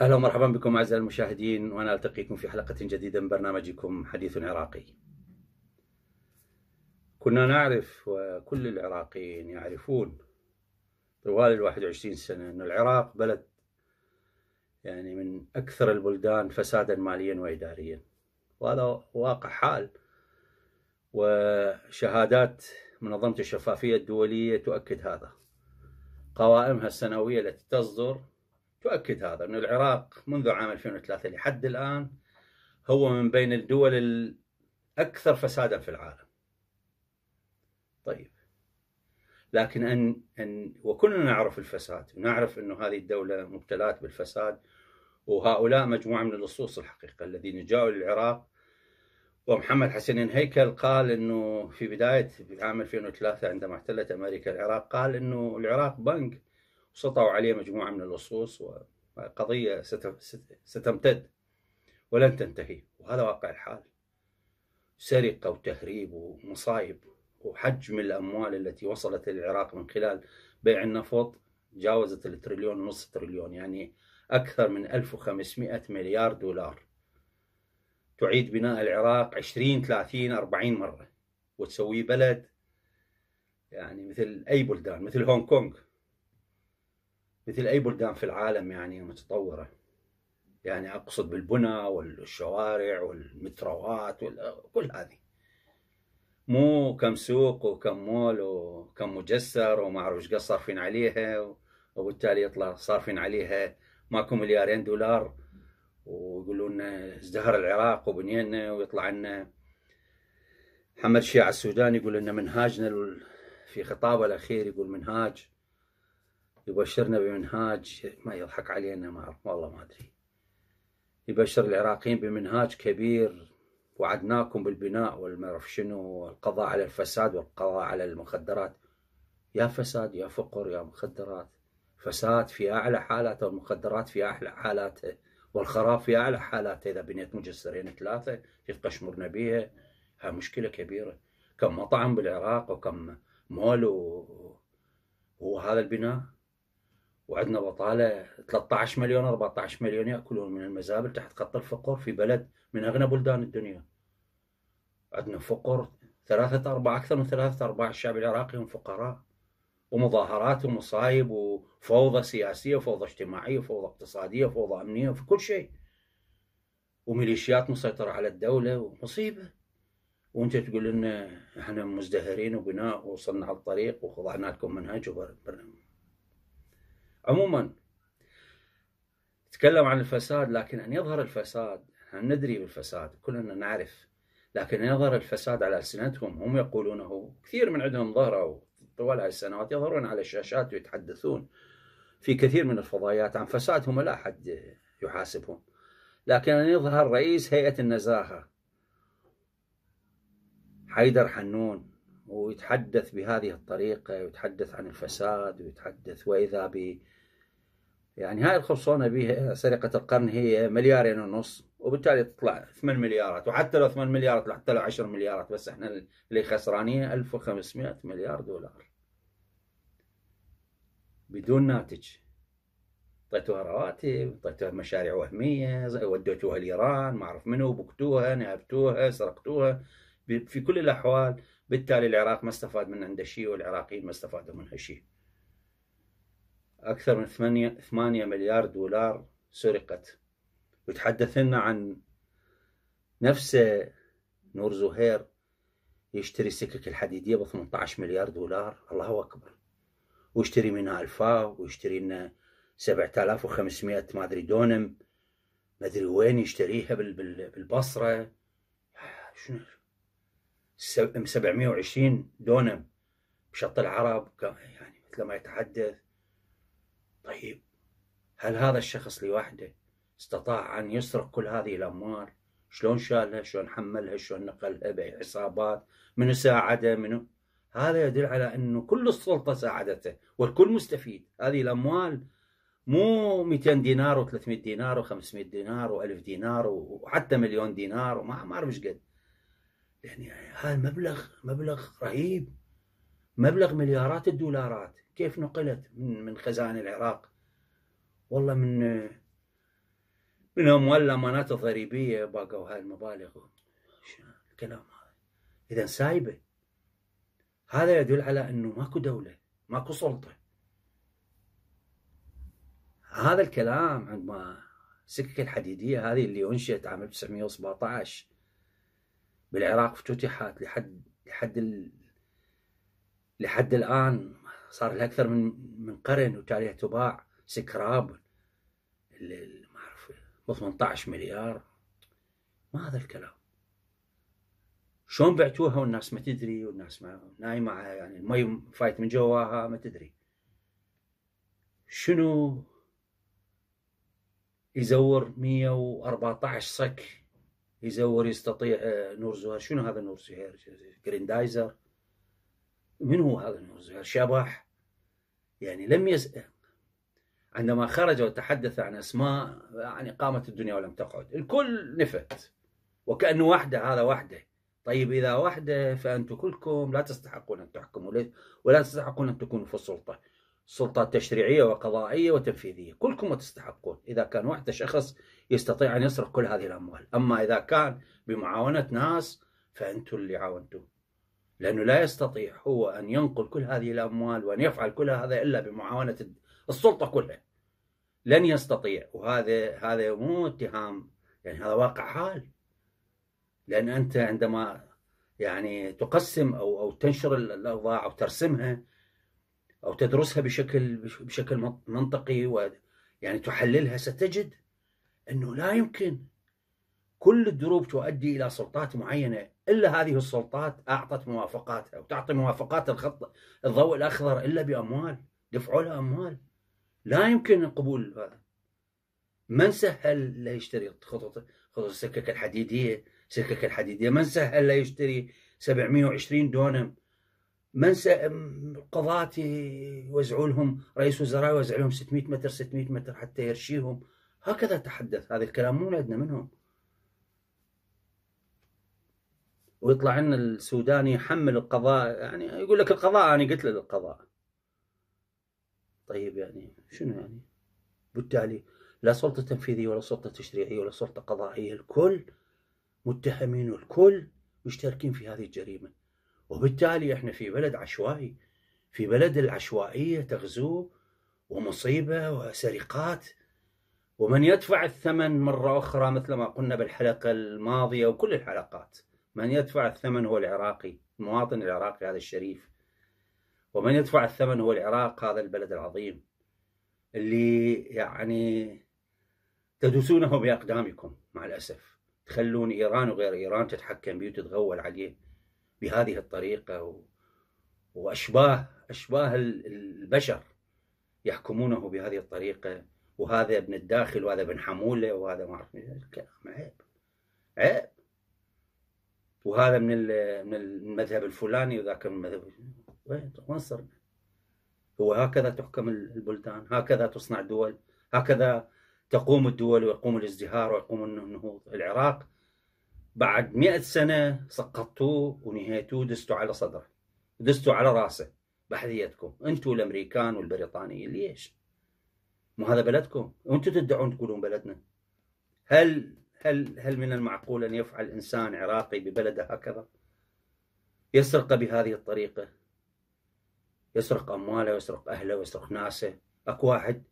اهلا ومرحبا بكم اعزائي المشاهدين وانا التقيكم في حلقه جديده من برنامجكم حديث عراقي. كنا نعرف وكل العراقيين يعرفون طوال ال 21 سنه ان العراق بلد يعني من اكثر البلدان فسادا ماليا واداريا وهذا واقع حال وشهادات منظمه الشفافيه الدوليه تؤكد هذا. قوائمها السنويه التي تصدر تؤكد هذا أن العراق منذ عام 2003 لحد الآن هو من بين الدول الأكثر فسادا في العالم طيب لكن أن, أن وكلنا نعرف الفساد ونعرف أن هذه الدولة مبتلاة بالفساد وهؤلاء مجموعة من اللصوص الحقيقة الذين جاءوا للعراق ومحمد حسين هيكل قال انه في بدايه عام 2003 عندما احتلت امريكا العراق قال انه العراق بنك وسطوا عليه مجموعة من اللصوص وقضية ستمتد ولن تنتهي وهذا واقع الحال سرقة وتهريب ومصايب وحجم الأموال التي وصلت للعراق من خلال بيع النفط جاوزت التريليون ونصف تريليون يعني أكثر من 1500 مليار دولار تعيد بناء العراق 20 30 40 مرة وتسويه بلد يعني مثل أي بلدان مثل هونغ كونغ مثل أي بلدان في العالم يعني متطورة يعني أقصد بالبنى والشوارع والمتروات وكل هذه مو كم سوق وكم مول وكم مجسر وما أعرف ايش صارفين عليها وبالتالي يطلع صارفين عليها ماكو مليارين دولار ويقولوا لنا ازدهر العراق وبنينا ويطلع لنا محمد شيع السوداني يقول ان منهاجنا في خطابه الاخير يقول منهاج يبشرنا بمنهاج ما يضحك علينا ما والله ما ادري يبشر العراقيين بمنهاج كبير وعدناكم بالبناء والمعرف شنو والقضاء على الفساد والقضاء على المخدرات يا فساد يا فقر يا مخدرات فساد في اعلى حالاته والمخدرات في اعلى حالاته والخراب في اعلى حالاته اذا بنيت مجسرين ثلاثه يتقشمرنا بيها ها مشكله كبيره كم مطعم بالعراق وكم مول و... وهذا البناء وعندنا بطاله 13 مليون 14 مليون ياكلون من المزابل تحت خط الفقر في بلد من اغنى بلدان الدنيا. عندنا فقر ثلاثة أرباع أكثر من ثلاثة أرباع الشعب العراقي هم فقراء ومظاهرات ومصايب وفوضى سياسية وفوضى اجتماعية وفوضى اقتصادية وفوضى أمنية وفي كل شيء وميليشيات مسيطرة على الدولة ومصيبة وانت تقول لنا احنا مزدهرين وبناء وصلنا على الطريق وخضعنا لكم منهج وبرنامج عموما تكلم عن الفساد لكن أن يظهر الفساد احنا ندري بالفساد كلنا نعرف لكن يظهر الفساد على ألسنتهم هم يقولونه كثير من عندهم ظهروا طوال هاي السنوات يظهرون على الشاشات ويتحدثون في كثير من الفضائيات عن فسادهم لا أحد يحاسبهم لكن أن يظهر رئيس هيئة النزاهة حيدر حنون ويتحدث بهذه الطريقة ويتحدث عن الفساد ويتحدث وإذا ب يعني هاي الخرصونة بها سرقة القرن هي مليارين يعني ونص وبالتالي تطلع 8 مليارات وحتى لو 8 مليارات حتى لو 10 مليارات بس احنا اللي خسرانين 1500 مليار دولار بدون ناتج اعطيتوها رواتب اعطيتوها مشاريع وهميه وديتوها لايران ما اعرف منو بكتوها نهبتوها سرقتوها في كل الاحوال بالتالي العراق ما استفاد من عنده شيء والعراقيين ما استفادوا منها شيء أكثر من 8 8 مليار دولار سرقت وتحدث لنا عن نفسه نور زهير يشتري السكك الحديدية ب 18 مليار دولار الله أكبر ويشتري منها ألفاو ويشتري لنا 7500 ما أدري دونم ما أدري وين يشتريها بالبصرة شنو 720 دونم بشط العرب يعني مثل ما يتحدث طيب هل هذا الشخص لوحده استطاع أن يسرق كل هذه الأموال شلون شالها شلون حملها شلون نقلها بعصابات منو ساعده منو هذا يدل على أنه كل السلطة ساعدته والكل مستفيد هذه الأموال مو 200 دينار و300 دينار و500 دينار و1000 دينار وحتى مليون دينار وما اعرف ايش قد يعني هذا مبلغ مبلغ رهيب مبلغ مليارات الدولارات كيف نقلت من من خزائن العراق والله من من اموال الامانات الضريبيه باقوا هاي المبالغ الكلام هذا اذا سايبه هذا يدل على انه ماكو دوله ماكو سلطه هذا الكلام عندما السكك الحديديه هذه اللي انشئت عام 1917 بالعراق افتتحت لحد لحد ال... لحد الان صار لها اكثر من من قرن وتاليها تباع سكراب ما اعرف ب 18 مليار ما هذا الكلام شلون بعتوها والناس ما تدري والناس ما نايمه يعني المي فايت من جواها ما تدري شنو يزور 114 صك يزور يستطيع آه، نور زهير شنو هذا نور زهير جريندايزر من هو هذا نور زهير شبح يعني لم يس... عندما خرج وتحدث عن اسماء يعني قامت الدنيا ولم تقعد الكل نفت وكانه وحده هذا وحده طيب اذا وحده فانتم كلكم لا تستحقون ان تحكموا ولا تستحقون ان تكونوا في السلطه سلطات تشريعية وقضائية وتنفيذية كلكم تستحقون إذا كان واحد شخص يستطيع أن يصرف كل هذه الأموال أما إذا كان بمعاونة ناس فأنتم اللي عاونتوه لأنه لا يستطيع هو أن ينقل كل هذه الأموال وأن يفعل كل هذا إلا بمعاونة السلطة كلها لن يستطيع وهذا هذا مو اتهام يعني هذا واقع حال لأن أنت عندما يعني تقسم أو أو تنشر الأوضاع أو ترسمها او تدرسها بشكل بشكل منطقي و يعني تحللها ستجد انه لا يمكن كل الدروب تؤدي الى سلطات معينه الا هذه السلطات اعطت موافقاتها وتعطي موافقات الخط الضوء الاخضر الا باموال دفعوا لها اموال لا يمكن قبول هذا من سهل لا يشتري خطوط خطوط السكك الحديديه سكك الحديديه من سهل لا يشتري 720 دونم من قضاة يوزعوا لهم رئيس وزراء يوزع لهم 600 متر 600 متر حتى يرشيهم هكذا تحدث هذا الكلام مو عندنا منهم ويطلع لنا السوداني يحمل القضاء يعني يقول لك القضاء انا قلت له القضاء طيب يعني شنو يعني بالتالي لا سلطة تنفيذية ولا سلطة تشريعية ولا سلطة قضائية الكل متهمين والكل مشتركين في هذه الجريمة وبالتالي احنا في بلد عشوائي في بلد العشوائية تغزو ومصيبة وسرقات ومن يدفع الثمن مرة أخرى مثل ما قلنا بالحلقة الماضية وكل الحلقات من يدفع الثمن هو العراقي المواطن العراقي هذا الشريف ومن يدفع الثمن هو العراق هذا البلد العظيم اللي يعني تدوسونه بأقدامكم مع الأسف تخلون إيران وغير إيران تتحكم بيه وتتغول عليه بهذه الطريقة و... وأشباه أشباه البشر يحكمونه بهذه الطريقة وهذا ابن الداخل وهذا ابن حمولة وهذا ما أعرف الكلام عيب عيب وهذا من من المذهب الفلاني وذاك من المذهب وين وين صرنا؟ هو هكذا تحكم البلدان، هكذا تصنع دول، هكذا تقوم الدول ويقوم الازدهار ويقوم النهوض، العراق بعد مئة سنة سقطتوه ونهيتوه دستوا على صدره دستوا على راسه بحذيتكم انتوا الامريكان والبريطانيين ليش؟ مو هذا بلدكم وانتوا تدعون تقولون بلدنا هل هل هل من المعقول ان يفعل انسان عراقي ببلده هكذا؟ يسرق بهذه الطريقه يسرق امواله ويسرق اهله ويسرق ناسه اكو واحد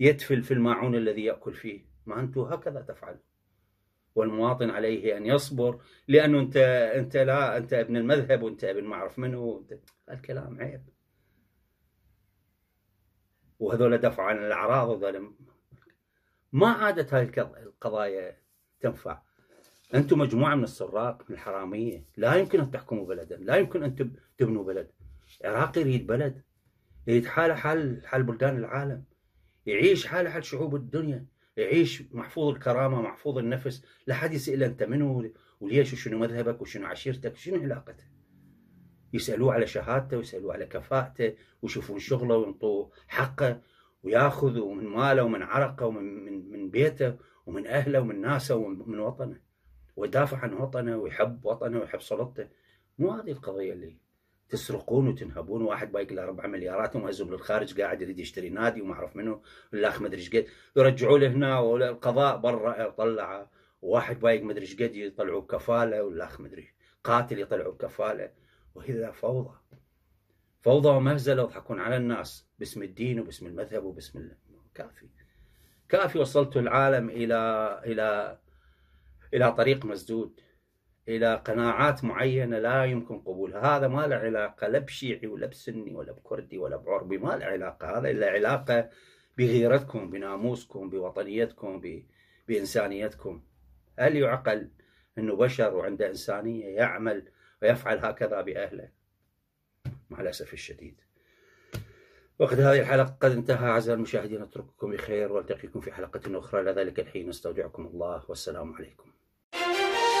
يتفل في الماعون الذي ياكل فيه ما انتم هكذا تفعلون والمواطن عليه ان يصبر لانه انت انت لا انت ابن المذهب وانت ابن ما اعرف منو الكلام عيب وهذول دفعوا عن الاعراض وهذول ما عادت هاي القضايا تنفع انتم مجموعه من السراق من الحراميه لا يمكن ان تحكموا بلدا لا يمكن ان تبنوا بلد عراقي يريد بلد يريد حاله حال حال بلدان العالم يعيش حاله حال شعوب الدنيا يعيش محفوظ الكرامه محفوظ النفس لا حد يساله انت منو وليش وشنو مذهبك وشنو عشيرتك وشنو علاقته يسالوه على شهادته ويسالوه على كفاءته ويشوفون شغله وينطوه حقه وياخذوا من ماله ومن عرقه ومن من, من بيته ومن اهله ومن ناسه ومن وطنه ويدافع عن وطنه ويحب وطنه ويحب سلطته مو هذه القضيه اللي تسرقون وتنهبون واحد بايك له 4 مليارات ومهزوم للخارج قاعد يريد يشتري نادي وما اعرف منه الاخ ما ادري ايش قد يرجعوه له هنا والقضاء برا طلعه واحد بايق ما ادري ايش قد يطلعوا بكفاله والاخ ما ادري قاتل يطلعوا بكفاله وهذا فوضى فوضى ومهزله يضحكون على الناس باسم الدين وباسم المذهب وباسم الله كافي كافي وصلت العالم الى الى الى طريق مسدود الى قناعات معينه لا يمكن قبولها، هذا ما له علاقه لا بشيعي ولا بسني ولا بكردي ولا بعربي، ما له علاقه، هذا له علاقه بغيرتكم، بناموسكم، بوطنيتكم، ب... بانسانيتكم. هل يعقل انه بشر وعنده انسانيه يعمل ويفعل هكذا باهله؟ مع الاسف الشديد. وقد هذه الحلقة قد انتهى أعزائي المشاهدين أترككم بخير وألتقيكم في حلقة أخرى لذلك الحين استودعكم الله والسلام عليكم